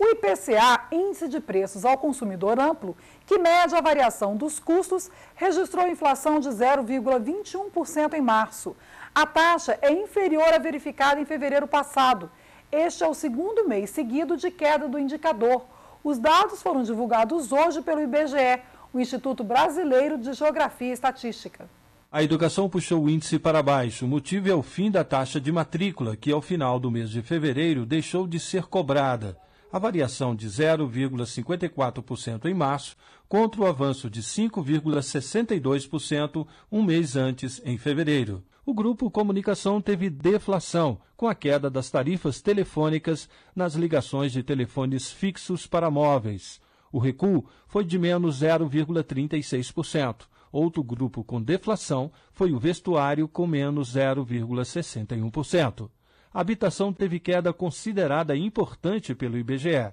O IPCA, Índice de Preços ao Consumidor Amplo, que mede a variação dos custos, registrou inflação de 0,21% em março. A taxa é inferior à verificada em fevereiro passado. Este é o segundo mês seguido de queda do indicador. Os dados foram divulgados hoje pelo IBGE, o Instituto Brasileiro de Geografia e Estatística. A educação puxou o índice para baixo. O motivo é o fim da taxa de matrícula, que ao final do mês de fevereiro deixou de ser cobrada a variação de 0,54% em março contra o avanço de 5,62% um mês antes, em fevereiro. O grupo Comunicação teve deflação, com a queda das tarifas telefônicas nas ligações de telefones fixos para móveis. O recuo foi de menos 0,36%. Outro grupo com deflação foi o vestuário, com menos 0,61% a habitação teve queda considerada importante pelo IBGE.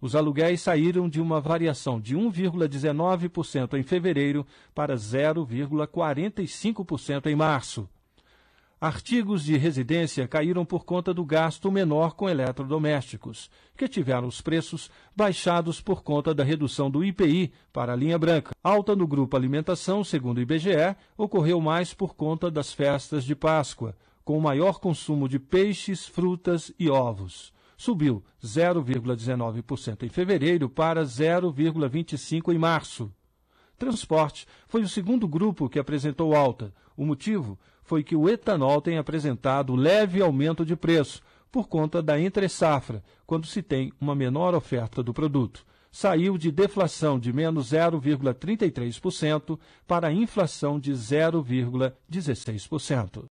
Os aluguéis saíram de uma variação de 1,19% em fevereiro para 0,45% em março. Artigos de residência caíram por conta do gasto menor com eletrodomésticos, que tiveram os preços baixados por conta da redução do IPI para a linha branca. Alta no grupo alimentação, segundo o IBGE, ocorreu mais por conta das festas de Páscoa com o maior consumo de peixes, frutas e ovos. Subiu 0,19% em fevereiro para 0,25% em março. Transporte foi o segundo grupo que apresentou alta. O motivo foi que o etanol tem apresentado leve aumento de preço por conta da entre-safra, quando se tem uma menor oferta do produto. Saiu de deflação de menos 0,33% para inflação de 0,16%.